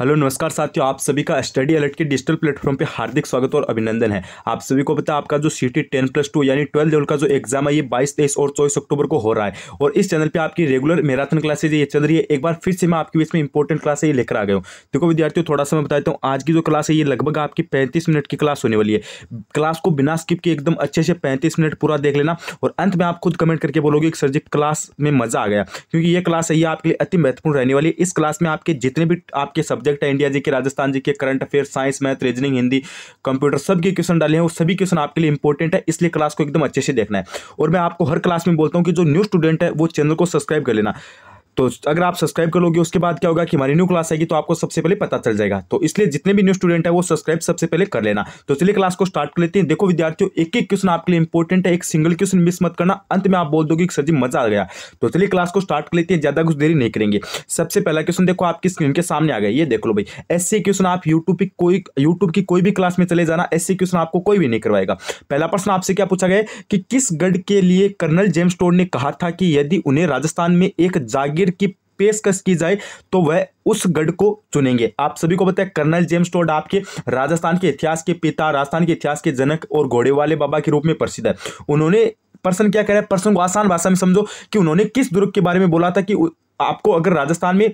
hello नमस्कार साथियों आप सभी का स्टडी अलर्ट के डिजिटल प्लेटफॉर्म पे हार्दिक स्वागत और अभिनंदन है आप सभी को पता है आपका जो C T ten plus two यानी ट्वेल्थ लेवल का जो एग्जाम है ये बाईस तेईस और चौबीस अक्टूबर को हो रहा है और इस चैनल पे आपकी रेगुलर मैराथन क्लासेज ये चल रही है एक बार फिर से मैं आपके बीच में इंपॉर्टेंट क्लास ये लेकर आ गया हूँ देखो विद्यार्थियों थोड़ा सा मैं बताता हूँ आज की जो क्लास है ये लगभग आपकी पैंतीस मिनट की क्लास होने वाली है क्लास को बिना स्किप के एकदम अच्छे से पैंतीस मिनट पूरा देख लेना और अंत में आप खुद कमेंट करके बोलोगे कि सर जी क्लास में मजा आ गया क्योंकि ये क्लास है ये आपके लिए अति महत्वपूर्ण रहने वाली है इस क्लास में आपके जितने भी आपके सब्जेक्ट है इंडिया जी के Rajasthan G K current affair science math reasoning Hindi computer सबके क्वेश्चन डाले हैं वो सभी क्वेश्चन आपके लिए इंपॉर्टेंट है इसलिए क्लास को एकदम अच्छे से देखना है और मैं आपको हर क्लास में बोलता हूँ कि जो न्यू स्टूडेंट है वो चैनल को सब्सक्राइब कर लेना तो अगर आप सब्सक्राइब कर लोगे उसके बाद क्या होगा कि हमारी न्यू क्लास आएगी तो आपको सबसे पहले पता चल जाएगा तो इसलिए जितने भी न्यू स्टूडेंट है वो सब्सक्राइब सबसे पहले कर लेना तो चलिए क्लास को स्टार्ट कर लेते हैं देखो विद्यार्थियों एक एक क्वेश्चन आपके लिए इंपॉर्टेंट है एक सिंगल क्वेश्चन मिस मत करना अंत में आप बोल दोगे सर जी मजा आ गया तो चलिए क्लास को स्टार्ट कर लेते हैं ज्यादा कुछ देरी नहीं करेंगे सबसे पहला क्वेश्चन देखो आपकी स्क्रीन के सामने आ गया ये देख लो भाई ऐसे क्वेश्चन आप यूट्यूब की कोई यूट्यूब की कोई भी क्लास में चले जाना ऐसे क्वेश्चन आपको कोई भी नहीं करवाएगा पहला प्रश्न आपसे क्या पूछा गया कि किस गढ़ के लिए कर्नल जेम्स टोड ने कहा था कि यदि उन्हें राजस्थान में एक जागीर गिर की पेशकश की जाए तो वह उस गढ़ को चुनेंगे आप सभी को बताया कर्नल जेम्स टोड आपके राजस्थान के इतिहास के पिता राजस्थान के इतिहास के जनक और घोड़े वाले बाबा के रूप में प्रसिद्ध है उन्होंने प्रश्न क्या करे प्रश्न को आसान भाषा में समझो कि उन्होंने किस दुर्ग के बारे में बोला था कि आपको अगर राजस्थान में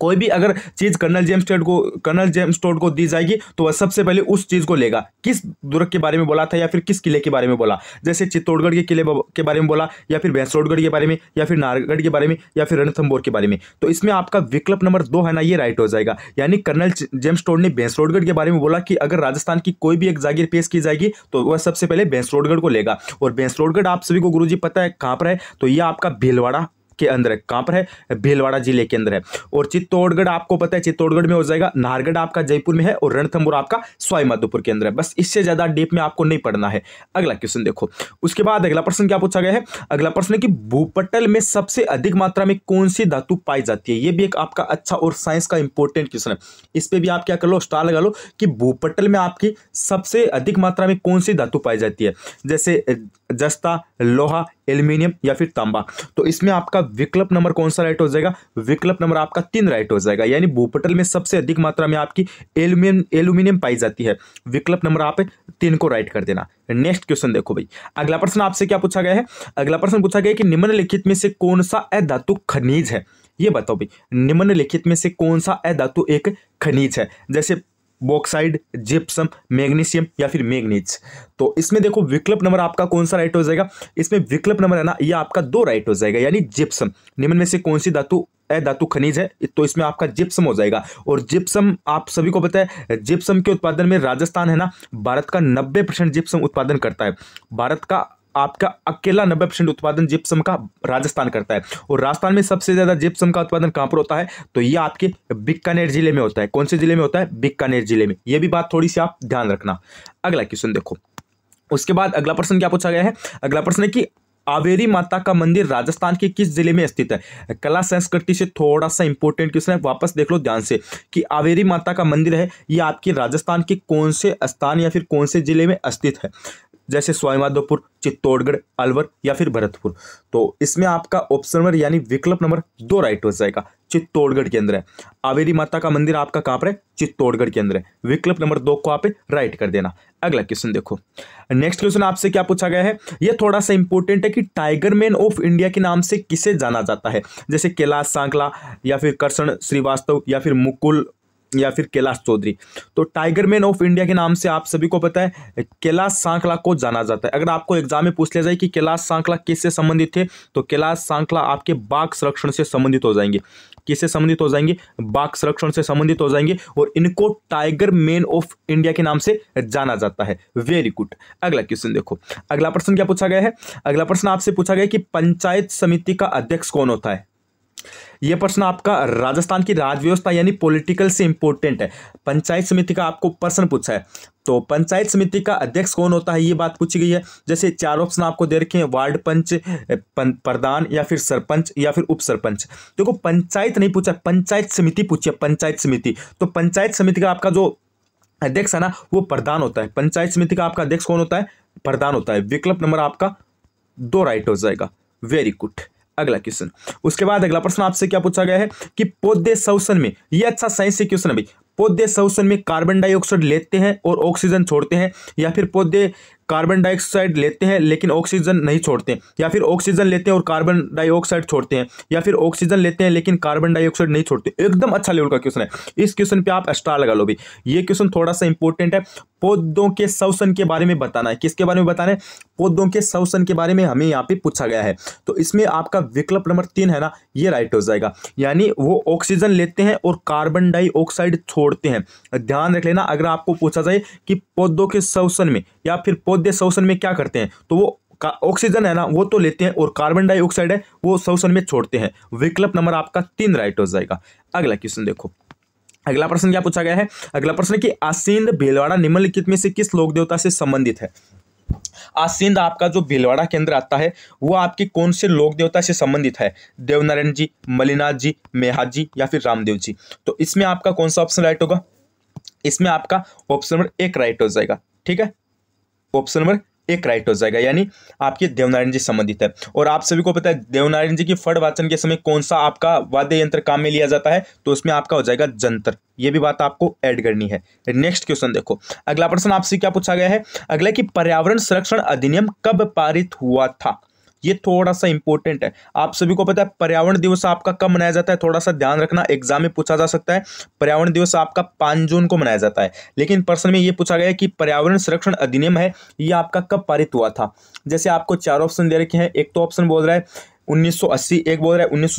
कोई भी अगर चीज़ कर्नल जेम्स टोड को कर्नल जेम्स टोड को दी जाएगी तो वह सबसे पहले उस चीज़ को लेगा किस दुर्ग के बारे में बोला था या फिर किस किले के बारे में बोला जैसे चित्तौड़गढ़ के किले के बारे में बोला या फिर भैंसौड़गढ़ के बारे में या फिर नारगढ़ के बारे में या फिर रणथम्बोर के बारे में तो इसमें आपका विकल्प नंबर दो है ना ये राइट हो जाएगा यानी कर्नल जेम्स टोड ने भैंसौड़गढ़ के बारे में बोला कि अगर राजस्थान की कोई भी एक जागीर पेश की जाएगी तो वह सबसे पहले भैंसरोडगढ़ को लेगा और भैंसरोडगढ़ आप सभी को गुरु पता है कहाँ पर है तो यह आपका भीलवाड़ा के अंदर है कहाँ पर है भीलवाड़ा जिले के अंदर है और चित्तौड़गढ़ आपको पता है चित्तौड़गढ़ में हो जाएगा नारगढ़ आपका जयपुर में है और रणथम्बोर आपका स्वाईमाधोपुर के अंदर है बस इससे ज़्यादा डीप में आपको नहीं पढ़ना है अगला क्वेश्चन देखो उसके बाद अगला प्रश्न क्या पूछा गया है अगला प्रश्न है कि भूपटल में सबसे अधिक मात्रा में कौन सी धातु पाई जाती है ये भी एक आपका अच्छा और साइंस का इंपॉर्टेंट क्वेश्चन है इस पर भी आप क्या कर लो स्टार लगा लो कि भूपटल में आपकी सबसे अधिक मात्रा में कौन सी धातु पाई जाती है जैसे जस्ता लोहा एल्यूमिनियम या फिर तांबा तो इसमें आपका विकल्प नंबर कौन सा राइट हो जाएगा विकल्प नंबर आपका तीन राइट हो जाएगा यानी भूपटल में सबसे अधिक मात्रा में आपकी एल्यूमिनियम एल्यूमिनियम पाई जाती है विकल्प नंबर आप तीन को राइट कर देना नेक्स्ट क्वेश्चन देखो भाई अगला प्रश्न आपसे क्या पूछा गया है अगला प्रश्न पूछा गया कि निम्नलिखित में से कौन सा अधातु खनिज है ये बताओ भाई निम्नलिखित में से कौन सा अधातु एक खनिज है जैसे बॉक्साइड जिप्सम मैग्नीशियम या फिर मैग्नीज तो इसमें देखो विकल्प नंबर आपका कौन सा राइट हो जाएगा इसमें विकल्प नंबर है ना ये आपका दो राइट हो जाएगा यानी जिप्सम निम्न में से कौन सी धातु ए धातु खनिज है तो इसमें आपका जिप्सम हो जाएगा और जिप्सम आप सभी को पता है जिप्सम के उत्पादन में राजस्थान है ना भारत का नब्बे परसेंट जिप्सम उत्पादन करता है भारत का आपका अकेला नब्बे परसेंट उत्पादन जिप्सम का राजस्थान करता है और राजस्थान में सबसे ज़्यादा जिप्सम का उत्पादन कहां पर होता है तो ये आपके बीकानेर जिले में होता है कौन से जिले में होता है बीकानेर जिले में यह भी बात थोड़ी सी आप ध्यान रखना अगला क्वेश्चन देखो उसके बाद अगला प्रश्न क्या पूछा गया है अगला प्रश्न है कि आवेरी माता का मंदिर राजस्थान के किस जिले में स्थित है कला संस्कृति से थोड़ा सा इंपॉर्टेंट क्वेश्चन है वापस देख लो ध्यान से कि आवेरी माता का मंदिर है ये आपके राजस्थान के कौन से स्थान या फिर कौन से जिले में स्थित है जैसे स्वाईमाधोपुर चित्तौड़गढ़ अलवर या फिर भरतपुर तो इसमें आपका ऑप्शन नंबर यानी विकल्प नंबर दो राइट हो जाएगा चित्तौड़गढ़ के अंदर है आवेरी माता का मंदिर आपका कहां पर है चित्तौड़गढ़ के अंदर है विकल्प नंबर दो को आप राइट कर देना अगला क्वेश्चन देखो नेक्स्ट क्वेश्चन आपसे क्या पूछा गया है यह थोड़ा सा इंपॉर्टेंट है कि टाइगर मैन ऑफ इंडिया के नाम से किसे जाना जाता है जैसे कैलाश सांकला या फिर कर्षण श्रीवास्तव या फिर मुकुल या फिर कैलाश चौधरी तो टाइगर मैन ऑफ इंडिया के नाम से आप सभी को पता है कैलाश सांकला को जाना जाता है अगर आपको एग्जाम में पूछ लिया जाए कि कैलाश सांकला किससे संबंधित थे तो कैलाश सांकला आपके बाघ संरक्षण से संबंधित हो जाएंगे किससे संबंधित हो जाएंगे बाघ संरक्षण से संबंधित हो जाएंगे और इनको टाइगर मैन ऑफ इंडिया के नाम से जाना जाता है वेरी गुड अगला क्वेश्चन देखो अगला प्रश्न क्या पूछा गया है अगला प्रश्न आपसे पूछा गया कि पंचायत समिति का अध्यक्ष कौन होता है यह प्रश्न आपका राजस्थान की राजव्यवस्था व्यवस्था यानी पॉलिटिकल से इंपॉर्टेंट है पंचायत समिति का आपको प्रश्न पूछा है तो पंचायत समिति का अध्यक्ष कौन होता है ये बात पूछी गई है जैसे चार ऑप्शन आपको दे रखे हैं वार्ड पंच प्रधान या फिर सरपंच या फिर उप सरपंच देखो तो पंचायत नहीं पूछा पंचायत समिति पूछी पंचायत समिति तो पंचायत समिति का आपका जो अध्यक्ष है ना वो प्रधान होता है पंचायत समिति का आपका अध्यक्ष कौन होता है प्रधान होता है विकल्प नंबर आपका दो राइट हो जाएगा वेरी गुड अगला क्वेश्चन उसके बाद अगला प्रश्न आपसे क्या पूछा गया है कि पौधे शोषण में ये अच्छा साइंस क्वेश्चन है भाई पौधे शोषण में कार्बन डाइऑक्साइड लेते हैं और ऑक्सीजन छोड़ते हैं या फिर पौधे कार्बन डाइऑक्साइड लेते हैं लेकिन ऑक्सीजन नहीं छोड़ते या फिर ऑक्सीजन लेते हैं और कार्बन डाइऑक्साइड छोड़ते हैं या फिर ऑक्सीजन लेते हैं लेकिन कार्बन डाइऑक्साइड नहीं छोड़ते एकदम अच्छा लेवल का क्वेश्चन है इस क्वेश्चन पे आप स्टार लगा लो भी ये क्वेश्चन थोड़ा सा इंपॉर्टेंट है पौधों के शवसन के बारे में बताना है किसके बारे में बताना है पौधों के शवसन के बारे में हमें यहाँ पे पूछा गया है तो इसमें आपका विकल्प नंबर तीन है ना ये राइट हो जाएगा यानी वो ऑक्सीजन लेते हैं और कार्बन डाइऑक्साइड छोड़ते हैं ध्यान रख लेना अगर आपको पूछा जाए कि पौधों के शवसन में या फिर पौधे श्वसन में क्या करते हैं तो वो ऑक्सीजन है ना वो तो लेते हैं और कार्बन डाइऑक्साइड है वो शोषण में छोड़ते हैं विकल्प नंबर आपका तीन राइट हो जाएगा अगला क्वेश्चन देखो अगला प्रश्न क्या पूछा गया है अगला प्रश्न कि आसींद भीलवाड़ा निम्नलिखित में से किस लोक देवता से संबंधित है आसिंद आपका जो भीलवाड़ा केंद्र आता है वो आपके कौन से लोक देवता से संबंधित है देवनारायण जी मलिनाथ जी मेहा जी या फिर रामदेव जी तो इसमें आपका कौन सा ऑप्शन राइट होगा इसमें आपका ऑप्शन नंबर एक राइट हो जाएगा ठीक है ऑप्शन नंबर एक राइट हो जाएगा यानी आपके देवनारायण जी संबंधित है और आप सभी को पता है देवनारायण जी की फड़ वाचन के समय कौन सा आपका वाद्य यंत्र काम में लिया जाता है तो उसमें आपका हो जाएगा जंतर ये भी बात आपको ऐड करनी है नेक्स्ट क्वेश्चन देखो अगला प्रश्न आपसे क्या पूछा गया है अगला कि पर्यावरण संरक्षण अधिनियम कब पारित हुआ था ये थोड़ा सा इंपॉर्टेंट है आप सभी को पता है पर्यावरण दिवस आपका कब मनाया जाता है थोड़ा सा ध्यान रखना एग्जाम में पूछा जा सकता है पर्यावरण दिवस आपका पांच जून को मनाया जाता है लेकिन प्रश्न में ये पूछा गया कि पर्यावरण संरक्षण अधिनियम है ये आपका कब पारित हुआ था जैसे आपको चार ऑप्शन दे रखे हैं एक तो ऑप्शन बोल रहा है 1980 एक बोल रहा है उन्नीस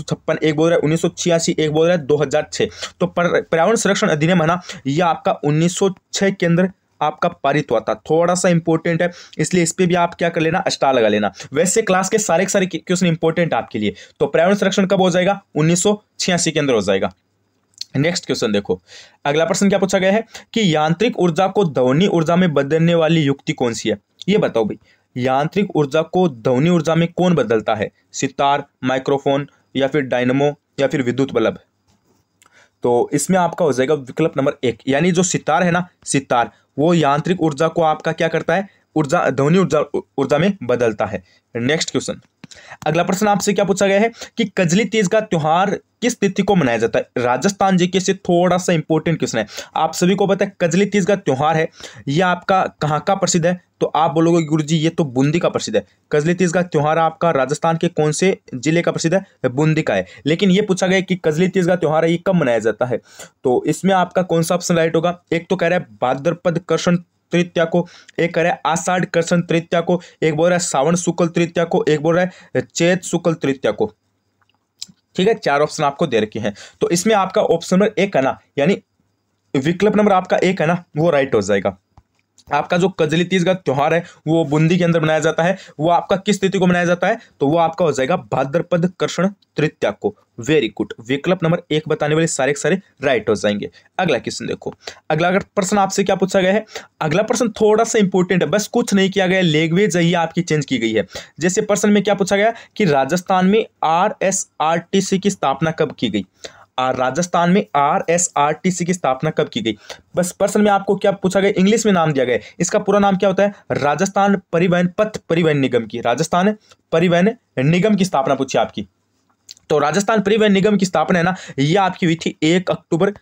एक बोल रहा है उन्नीस एक बोल रहा है 2006 तो पर्यावरण संरक्षण अधिनियम है ना ये आपका 1906 के अंदर आपका पारित हुआ था थोड़ा सा इंपॉर्टेंट है इसलिए इस पर भी आप क्या कर लेना स्टार लगा लेना वैसे क्लास के सारे सारे क्वेश्चन इंपॉर्टेंट आपके लिए तो पर्यावरण संरक्षण कब हो जाएगा उन्नीस के अंदर हो जाएगा नेक्स्ट क्वेश्चन देखो अगला प्रश्न क्या पूछा गया है कि यांत्रिक ऊर्जा को ध्वनि ऊर्जा में बदलने वाली युक्ति कौन सी है ये बताओ भाई यांत्रिक ऊर्जा को ध्वनि ऊर्जा में कौन बदलता है सितार माइक्रोफोन या फिर डायनमो या फिर विद्युत बल्ब तो इसमें आपका हो जाएगा विकल्प नंबर एक यानी जो सितार है ना सितार वो यांत्रिक ऊर्जा को आपका क्या करता है ऊर्जा ध्वनि ऊर्जा ऊर्जा में बदलता है नेक्स्ट क्वेश्चन अगला प्रश्न आपसे क्या पूछा गया है कि कजली तीज का त्यौहार किस तिथि को मनाया जाता है राजस्थान जीके से थोड़ा सा इंपॉर्टेंट क्वेश्चन है आप सभी को पता है कजली तीज का त्यौहार है यह आपका कहाँ का प्रसिद्ध है तो आप बोलोगे गुरु जी ये तो बूंदी का प्रसिद्ध है कजली तीज का त्यौहार आपका राजस्थान के कौन से जिले का प्रसिद्ध है बूंदी का है लेकिन ये पूछा गया कि कजली तीज का त्यौहार है ये कब मनाया जाता है तो इसमें आपका कौन सा ऑप्शन राइट होगा एक तो कह रहा है भाद्रपद कर्षण तृतीया को एक कह रहा है आषाढ़ कृष्ण तृतीया को एक बोल रहा है सावन शुक्ल तृतीया को एक बोल रहा है चैत शुक्ल तृतीया को ठीक है चार ऑप्शन आपको दे रखे हैं तो इसमें आपका ऑप्शन नंबर एक है ना यानी विकल्प नंबर आपका एक है ना वो राइट हो जाएगा आपका जो कजली तीज का त्यौहार है वो बूंदी के अंदर मनाया जाता है वो आपका किस तिथि को मनाया जाता है तो वो आपका हो जाएगा भाद्रपद कर्षण तृतीया को वेरी गुड विकल्प नंबर एक बताने वाले सारे के सारे राइट हो जाएंगे अगला क्वेश्चन देखो अगला प्रश्न आपसे क्या पूछा गया है अगला प्रश्न थोड़ा सा इंपॉर्टेंट है बस कुछ नहीं किया गया लैंग्वेज ही आपकी चेंज की गई है जैसे प्रश्न में क्या पूछा गया कि राजस्थान में R S R T C की स्थापना कब की गई राजस्थान में R S R T C की स्थापना कब की गई बस पर्सन में आपको क्या पूछा गया इंग्लिश में नाम दिया गया इसका पूरा नाम क्या होता है राजस्थान परिवहन पथ परिवहन निगम की राजस्थान परिवहन निगम की स्थापना पूछी आपकी तो राजस्थान परिवहन निगम की स्थापना है ना ये आपकी हुई थी एक अक्टूबर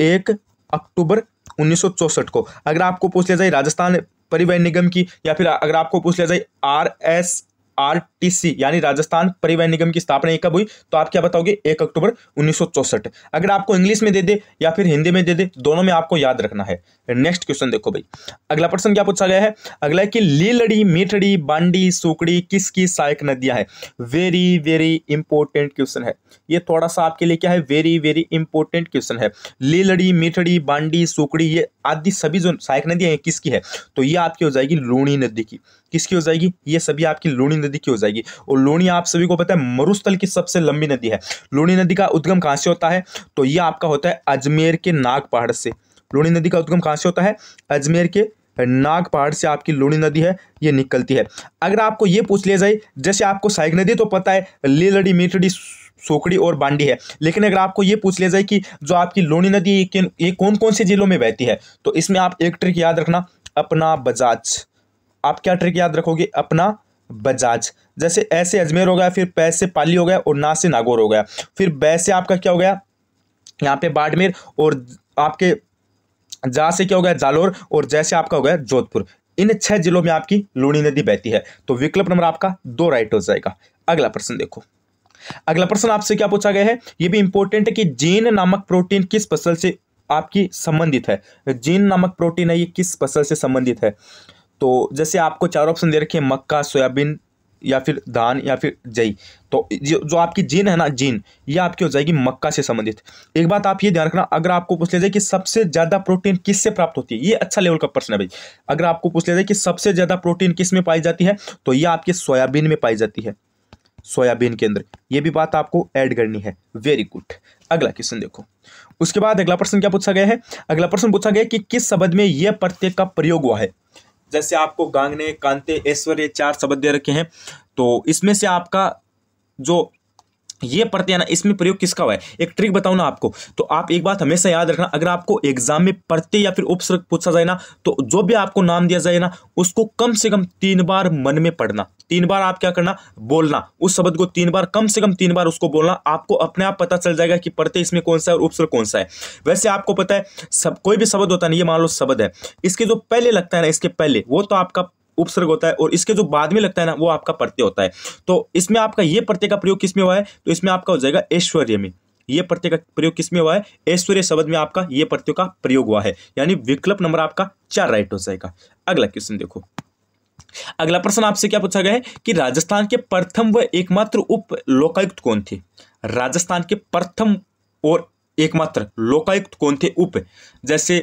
एक अक्टूबर उन्नीस को अगर आपको पूछ लिया जाए राजस्थान परिवहन निगम की या फिर अगर आपको पूछ लिया जाए आर एस आरटीसी यानी राजस्थान परिवहन निगम की स्थापना कब हुई तो आप क्या बताओगे एक अक्टूबर उन्नीस अगर आपको इंग्लिश में दे दे या फिर हिंदी में दे दे दोनों में आपको याद रखना है नेक्स्ट क्वेश्चन देखो भाई अगला प्रश्न क्या पूछा गया है अगला है कि लीलड़ी मीठड़ी बांडी सुकड़ी किसकी सहायक नदियां है वेरी वेरी इंपॉर्टेंट क्वेश्चन है ये थोड़ा सा आपके लिए क्या है वेरी वेरी इंपॉर्टेंट क्वेश्चन है लीलड़ी मीठड़ी बांडी सुकड़ी ये आदि सभी जो सहायक नदियां हैं किसकी है तो ये आपकी हो जाएगी लूणी नदी की किसकी हो जाएगी ये सभी आपकी लोणी नदी की हो जाएगी और लोणी आप सभी को पता है मरुस्थल की सबसे लंबी नदी है लोणी नदी का उद्गम कहाँ से होता है तो ये आपका होता है अजमेर के नाग पहाड़ से लोणी नदी का उद्गम कहाँ से होता है अजमेर के नाग पहाड़ से आपकी लोणी नदी है ये निकलती है अगर आपको ये पूछ लिया जाए जैसे आपको साइक नदी तो पता है लेलड़ी मीठड़ी सोकड़ी और बांडी है लेकिन अगर आपको ये पूछ लिया जाए कि जो आपकी लोणी नदी ये कौन कौन से जिलों में बहती है तो इसमें आप एक ट्रिक याद रखना अपना बजाज आप क्या ट्रिक याद रखोगे अपना बजाज जैसे ऐसे अजमेर हो गया फिर पैसे पाली हो गया और ना से नागौर हो गया फिर बै आपका क्या हो गया यहाँ पे बाड़मेर और आपके जा से क्या हो गया जालोर और जैसे आपका हो गया जोधपुर इन छह जिलों में आपकी लूणी नदी बहती है तो विकल्प नंबर आपका दो राइट हो जाएगा अगला प्रश्न देखो अगला प्रश्न आपसे क्या पूछा गया है यह भी इंपॉर्टेंट है कि जीन नामक प्रोटीन किस फसल से आपकी संबंधित है जीन नामक प्रोटीन है ये किस फसल से संबंधित है तो जैसे आपको चार ऑप्शन दे रखे हैं मक्का सोयाबीन या फिर धान या फिर जई तो जो आपकी जीन है ना जीन ये आपकी हो जाएगी मक्का से संबंधित एक बात आप ये ध्यान रखना अगर आपको पूछ लिया जाए कि सबसे ज़्यादा प्रोटीन किससे प्राप्त होती है ये अच्छा लेवल का प्रश्न है भाई अगर आपको पूछ लिया जाए कि सबसे ज़्यादा प्रोटीन किस में पाई जाती है तो ये आपके सोयाबीन में पाई जाती है सोयाबीन के अंदर ये भी बात आपको ऐड करनी है वेरी गुड अगला क्वेश्चन देखो उसके बाद अगला प्रश्न क्या पूछा गया है अगला प्रश्न पूछा गया कि किस शब्द में यह प्रत्यय का प्रयोग हुआ है जैसे आपको गांगने कांते ऐश्वर्य चार शब्द दे रखे हैं तो इसमें से आपका जो ये पढ़ते हैं ना इसमें प्रयोग किसका हुआ है एक ट्रिक बताऊँ ना आपको तो आप एक बात हमेशा याद रखना अगर आपको एग्जाम में पढ़ते या फिर उपसर्ग पूछा जाए ना तो जो भी आपको नाम दिया जाए ना उसको कम से कम तीन बार मन में पढ़ना तीन बार आप क्या करना बोलना उस शब्द को तीन बार कम से कम तीन बार उसको बोलना आपको अपने आप पता चल जाएगा कि पढ़ते इसमें कौन सा है और उपसर्ग कौन सा है वैसे आपको पता है सब कोई भी शब्द होता नहीं ये मान लो शब्द है इसके जो पहले लगता है ना इसके पहले वो तो आपका उपसर्ग होता है और इसके जो बाद में लगता है ना वो आपका प्रत्यय होता है तो इसमें आपका ये प्रत्यय का प्रयोग किसमें हुआ है तो इसमें आपका हो जाएगा ऐश्वर्य में ये प्रत्यय का प्रयोग किसमें हुआ है ऐश्वर्य शब्द में आपका ये प्रत्यय का प्रयोग हुआ है यानी विकल्प नंबर आपका चार राइट हो जाएगा अगला क्वेश्चन देखो अगला प्रश्न आपसे क्या पूछा गया है कि राजस्थान के प्रथम व एकमात्र उप लोकायुक्त कौन थे राजस्थान के प्रथम और एकमात्र लोकायुक्त कौन थे उप जैसे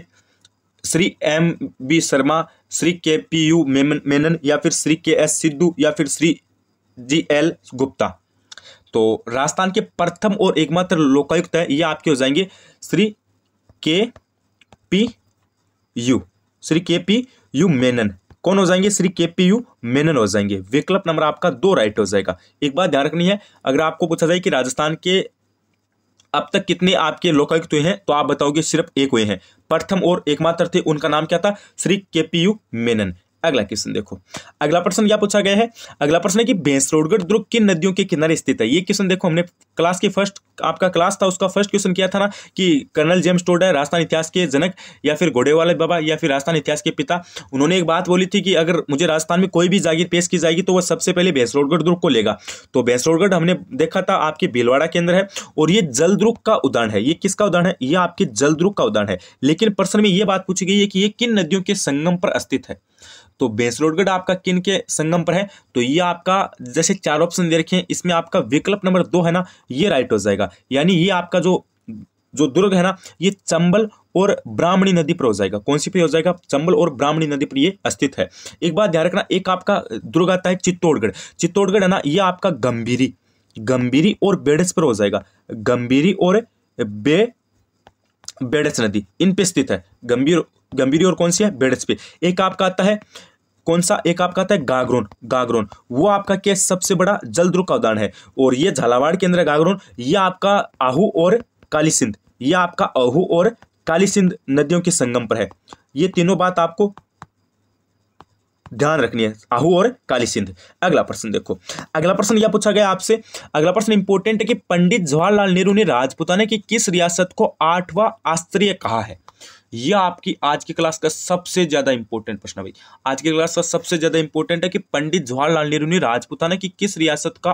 Shri M B Sharma Shri K P you Menon या फिर श्री के एस सिद्धू या फिर श्री जी एल गुप्ता तो राजस्थान के प्रथम और एकमात्र लोकायुक्त है ये आपके हो जाएंगे Shri K P you Shri K P you Menon कौन हो जाएंगे Shri K P you Menon हो जाएंगे विकल्प नंबर आपका दो राइट हो जाएगा एक बात ध्यान रखनी है अगर आपको पूछा जाए कि राजस्थान के अब तक कितने आपके लोकायुक्त हुए हैं तो आप बताओगे सिर्फ एक हुए हैं प्रथम और एकमात्र थे उनका नाम क्या था Shri K P you Menon अगला क्वेश्चन देखो अगला प्रश्न क्या पूछा गया है अगला प्रश्न है कि भैंसरोडगढ़ दुर्ग किन नदियों के किनारे स्थित है ये क्वेश्चन देखो हमने क्लास के फर्स्ट आपका क्लास था उसका फर्स्ट क्वेश्चन किया था ना कि कर्नल जेम्स टोड है राजस्थान इतिहास के जनक या फिर घोड़े वाले बाबा या फिर राजस्थान इतिहास के पिता उन्होंने एक बात बोली थी कि अगर मुझे राजस्थान में कोई भी जागीर पेश की जाएगी तो वह सबसे पहले भैंसरोडगढ़ दुर्ग को लेगा तो भैंसरोडगढ़ हमने देखा था आपके भीलवाड़ा केंद्र है और ये जल दुर्ग का उदाहरण है ये किसका उदाहरण है ये आपके जल दुर्ग का उदाहरण है लेकिन प्रश्न में ये बात पूछी गई है कि ये किन नदियों के संगम पर स्थित है तो बेसलोड गढ़ आपका किन के संगम पर है तो ये आपका जैसे चार ऑप्शन दे रखे हैं इसमें आपका विकल्प नंबर दो है ना ये राइट हो जाएगा यानी ये आपका जो जो दुर्ग है ना ये चंबल और ब्राह्मणी नदी पर हो जाएगा कौन सी पे हो जाएगा चंबल और ब्राह्मणी नदी पर ये अस्तित्व है एक बात ध्यान रखना एक आपका दुर्ग आता है चित्तौड़गढ़ चित्तौड़गढ़ है ना ये आपका गंभीरी गंभीरी और बेड़स पर हो जाएगा गंभीरी और बे बेड़स नदी इन पे स्थित है गंभीर गंभीरी और कौन सी है बेडस पे एक आपका आता है कौन सा एक आपका आता है गागरोन गागरोन वो आपका क्या सबसे बड़ा जलद्रुक का उदाहरण है और ये झालावाड़ के अंदर गागरोन ये आपका आहू और काली सिंध यह आपका आहू और काली सिंध नदियों के संगम पर है ये तीनों बात आपको ध्यान रखनी है आहू और काली सिंध अगला प्रश्न देखो अगला प्रश्न यह पूछा गया आपसे अगला प्रश्न इंपोर्टेंट है कि पंडित जवाहरलाल नेहरू ने राजपुताना की किस रियासत को आठवां आस्त्रीय कहा है यह आपकी आज की क्लास का सबसे ज़्यादा इंपॉर्टेंट प्रश्न भाई आज की क्लास का सबसे ज़्यादा इंपॉर्टेंट है कि पंडित जवाहरलाल नेहरू ने राजपुताना की किस रियासत का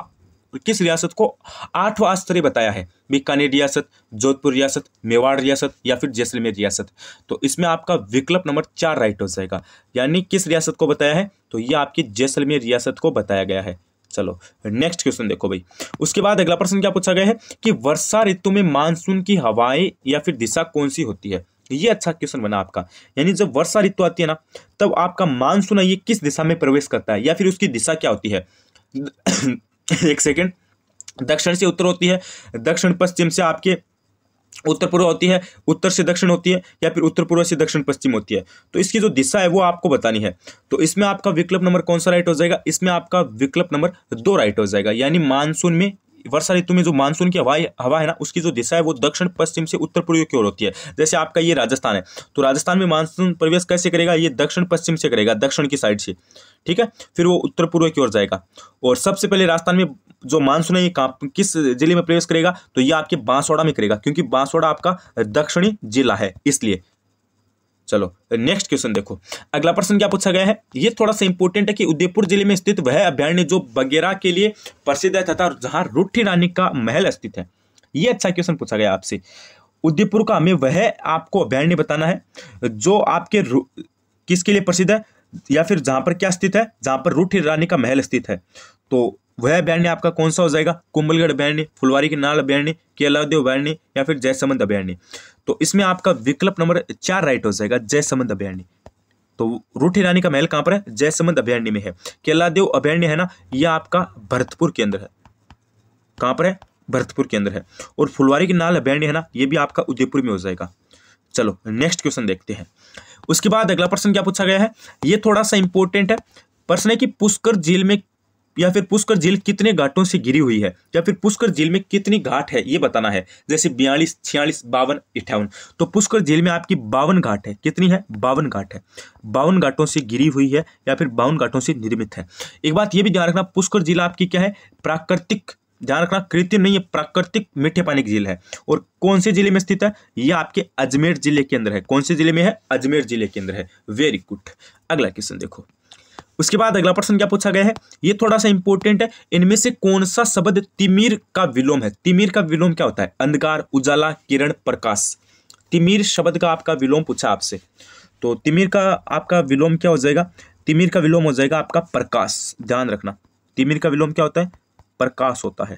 किस रियासत को आठवां स्तरीय बताया है बीकानेर रियासत जोधपुर रियासत मेवाड़ रियासत या फिर जैसलमेर रियासत तो इसमें आपका विकल्प नंबर चार राइट हो जाएगा यानी किस रियासत को बताया है तो ये आपकी जैसलमेर रियासत को बताया गया है चलो नेक्स्ट क्वेश्चन देखो भाई उसके बाद अगला प्रश्न क्या पूछा गया है कि वर्षा ऋतु में मानसून की हवाएं या फिर दिशा कौन सी होती है ये अच्छा क्वेश्चन बना आपका यानी जब वर्षा ऋतु आती है ना तब आपका मानसून ये किस दिशा में प्रवेश करता है या फिर उसकी दिशा क्या होती है एक सेकेंड दक्षिण से उत्तर होती है दक्षिण पश्चिम से आपके उत्तर पूर्व होती है उत्तर से दक्षिण होती है या फिर उत्तर पूर्व से दक्षिण पश्चिम होती है तो इसकी जो दिशा है वो आपको बतानी है तो इसमें आपका विकल्प नंबर कौन सा राइट हो जाएगा इसमें आपका विकल्प नंबर दो राइट हो जाएगा यानी मानसून में वर्षा ऋतु में जो मानसून की हवा हवा है ना उसकी जो दिशा है वो दक्षिण पश्चिम से उत्तर पूर्व की ओर होती है जैसे आपका ये राजस्थान है तो राजस्थान में मानसून प्रवेश कैसे करेगा ये दक्षिण पश्चिम से करेगा दक्षिण की साइड से ठीक है फिर वो उत्तर पूर्व की ओर जाएगा और सबसे पहले राजस्थान में जो मानसून है ये कहाँ किस जिले में प्रवेश करेगा तो ये आपके बांसवाड़ा में करेगा क्योंकि बांसवाड़ा आपका दक्षिणी जिला है इसलिए चलो नेक्स्ट क्वेश्चन देखो अगला प्रश्न क्या पूछा गया है ये थोड़ा सा इंपॉर्टेंट है कि उदयपुर जिले में स्थित वह अभ्यारण्य जो बगेरा के लिए प्रसिद्ध है तथा जहां रूठी रानी का महल स्थित है ये अच्छा क्वेश्चन पूछा गया आपसे उदयपुर का हमें वह आपको अभ्यारण्य बताना है जो आपके किसके लिए प्रसिद्ध है या फिर जहां पर क्या स्थित है जहां पर रूठी रानी का महल स्थित है तो वह अभ्यारण्य आपका कौन सा हो जाएगा कुंभलगढ़ अभ्यारण्य फुलवारी के नाल अभ्यारण्य केलादेव अभ्यारण्य या फिर जयसमंद अभ्यारण्य तो इसमें आपका विकल्प नंबर चार राइट हो जाएगा जयसमंद अभ्यारण्य तो रूठी रानी का महल कहां पर है जयसमंद अभ्यारण्य में है केलादेव अभ्यारण्य है ना यह आपका भरतपुर के अंदर है कहां पर है भरतपुर के अंदर है और फुलवारी के नाल अभ्यारण्य है ना ये भी आपका उदयपुर में हो जाएगा चलो नेक्स्ट क्वेश्चन देखते हैं उसके बाद अगला प्रश्न क्या पूछा गया है ये थोड़ा सा इंपॉर्टेंट है प्रश्न है कि पुष्कर झील में या फिर पुष्कर झील कितने घाटों से घिरी हुई है या फिर पुष्कर झील में कितनी घाट है ये बताना है जैसे बयालीस छियालीस बावन अट्ठावन तो पुष्कर झील में आपकी बावन घाट है कितनी है बावन घाट है बावन घाटों से घिरी हुई है या फिर बावन घाटों से निर्मित है एक बात ये भी ध्यान रखना पुष्कर झील आपकी क्या है प्राकृतिक ध्यान रखना कृत्रिम नहीं है प्राकृतिक मीठे पानी की झील है और कौन से जिले में स्थित है यह आपके अजमेर जिले के अंदर है कौन से जिले में है अजमेर जिले के अंदर है वेरी गुड अगला क्वेश्चन देखो उसके बाद अगला प्रश्न क्या पूछा गया है ये थोड़ा सा इंपॉर्टेंट है इनमें से कौन सा शब्द तिमिर का विलोम है तिमिर का विलोम क्या होता है अंधकार उजाला किरण प्रकाश तिमिर शब्द का आपका विलोम पूछा आपसे तो तिमिर का आपका विलोम क्या हो जाएगा तिमिर का विलोम हो जाएगा आपका प्रकाश ध्यान रखना तिमिर का विलोम क्या होता है प्रकाश होता है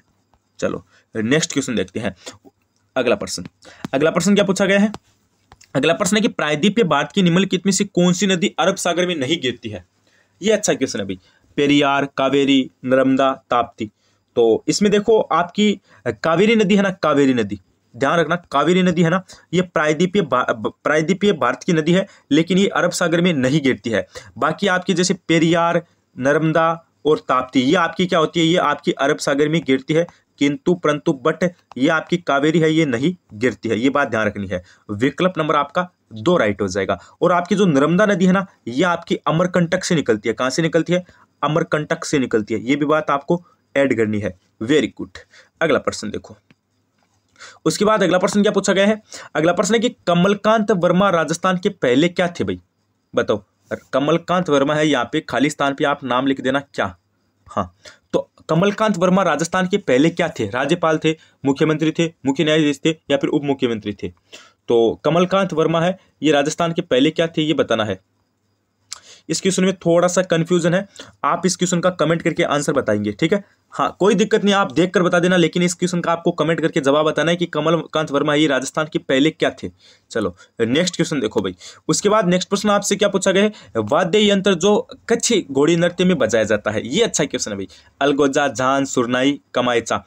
चलो नेक्स्ट क्वेश्चन देखते हैं अगला प्रश्न अगला प्रश्न क्या पूछा गया है अगला प्रश्न है कि प्रायद्वीप भारत की निम्नलिखित में से कौन सी नदी अरब सागर में नहीं गिरती है ये अच्छा क्वेश्चन है भाई पेरियार कावेरी नर्मदा ताप्ती तो इसमें देखो आपकी कावेरी नदी है ना कावेरी नदी ध्यान रखना कावेरी नदी है ना ये प्रायद्वीपीय प्रायद्वीपीय भारत की नदी है लेकिन ये अरब सागर में नहीं गिरती है बाकी आपकी जैसे पेरियार नर्मदा और ताप्ती ये आपकी क्या होती है ये आपकी अरब सागर में गिरती है किंतु परंतु बट ये आपकी कावेरी है ये नहीं गिरती है ये बात ध्यान रखनी है विकल्प नंबर आपका दो राइट हो जाएगा और आपकी जो नर्मदा नदी है ना ये आपकी अमरकंटक से निकलती है कहाँ से निकलती है अमरकंटक से निकलती है ये भी बात आपको ऐड करनी है वेरी गुड अगला प्रश्न देखो उसके बाद अगला प्रश्न क्या पूछा गया है अगला प्रश्न है कि कमलकांत वर्मा राजस्थान के पहले क्या थे भाई बताओ कमलकांत वर्मा है यहाँ पे खाली स्थान पे आप नाम लिख देना क्या हाँ तो कमलकांत वर्मा राजस्थान के पहले क्या थे राज्यपाल थे मुख्यमंत्री थे मुख्य न्यायाधीश थे या फिर उप मुख्यमंत्री थे तो कमलकांत वर्मा है ये राजस्थान के पहले क्या थे ये बताना है इस क्वेश्चन में थोड़ा सा कंफ्यूजन है आप इस क्वेश्चन का कमेंट करके आंसर बताएंगे ठीक है हाँ कोई दिक्कत नहीं आप देख कर बता देना लेकिन इस क्वेश्चन का आपको कमेंट करके जवाब बताना है कि कमलकांत वर्मा ये राजस्थान के पहले क्या थे चलो नेक्स्ट क्वेश्चन देखो भाई उसके बाद नेक्स्ट प्रश्न आपसे क्या पूछा गया है वाद्य यंत्र जो कच्ची घोड़ी नृत्य में बजाया जाता है ये अच्छा क्वेश्चन है भाई अलगोजा झान सुरनाई कमायचा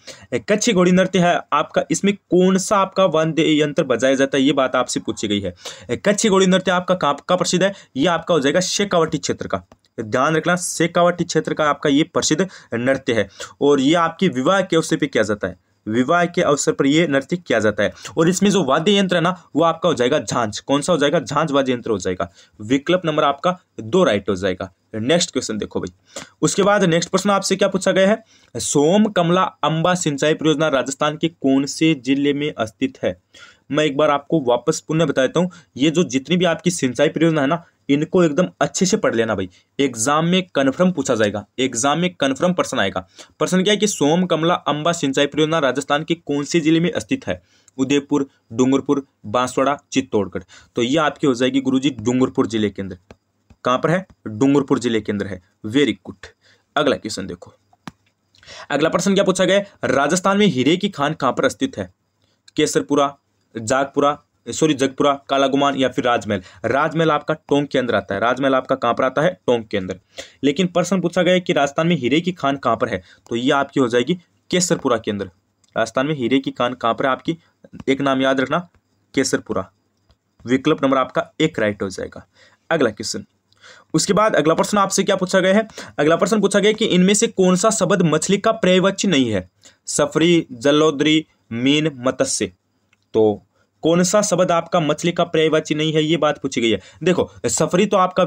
कच्ची घोड़ी नृत्य है आपका इसमें कौन सा आपका वाद्य यंत्र बजाया जाता है ये बात आपसे पूछी गई है कच्ची घोड़ी नृत्य आपका कहाँ का प्रसिद्ध है ये आपका हो जाएगा शेखावट सेकावटी क्षेत्र का ध्यान रखना सेकावटी क्षेत्र का आपका ये प्रसिद्ध नृत्य है और ये आपके विवाह के अवसर पर किया जाता है विवाह के अवसर पर यह नृत्य किया जाता है और इसमें जो वाद्य यंत्र है ना वो आपका हो जाएगा झांझ कौन सा हो जाएगा झांझ वाद्य यंत्र हो जाएगा विकल्प नंबर आपका दो राइट हो जाएगा नेक्स्ट क्वेश्चन देखो भाई उसके बाद नेक्स्ट प्रश्न आपसे क्या पूछा गया है सोम कमला अंबा सिंचाई परियोजना राजस्थान के कौन से जिले में स्थित है मैं एक बार आपको वापस पुनः बता देता हूँ ये जो जितनी भी आपकी सिंचाई परियोजना है ना इनको एकदम अच्छे से पढ़ लेना भाई एग्जाम में कन्फर्म पूछा जाएगा एग्जाम में कन्फर्म प्रश्न आएगा प्रश्न क्या है कि सोम कमला अंबा सिंचाई परियोजना राजस्थान के कौन से जिले में स्थित है उदयपुर डूंगरपुर बांसवाड़ा चित्तौड़गढ़ तो ये आपकी हो जाएगी गुरुजी डूंगरपुर जिले के अंदर कहां पर है डूंगरपुर जिले के अंदर है वेरी गुड अगला क्वेश्चन देखो अगला प्रश्न क्या पूछा गया राजस्थान में हीरे की खान कहां पर स्थित है केसरपुरा जागपुरा सॉरी जगपुरा कालागुमान या फिर राजमहल राजमहल आपका टोंक के अंदर आता है राजमहल आपका कहाँ पर आता है टोंक के अंदर लेकिन प्रश्न पूछा गया है कि राजस्थान में हीरे की खान कहाँ पर है तो ये आपकी हो जाएगी केसरपुरा के अंदर राजस्थान में हीरे की खान कहाँ पर है आपकी एक नाम याद रखना केसरपुरा विकल्प नंबर आपका एक राइट हो जाएगा अगला क्वेश्चन उसके बाद अगला प्रश्न आपसे क्या पूछा गया है अगला प्रश्न पूछा गया कि इनमें से कौन सा शब्द मछली का पर्यायवाची नहीं है सफरी जलोदरी मीन मत्स्य तो कौन सा शब्द आपका मछली का पर्यायवाची नहीं है ये बात पूछी गई है देखो सफरी तो आपका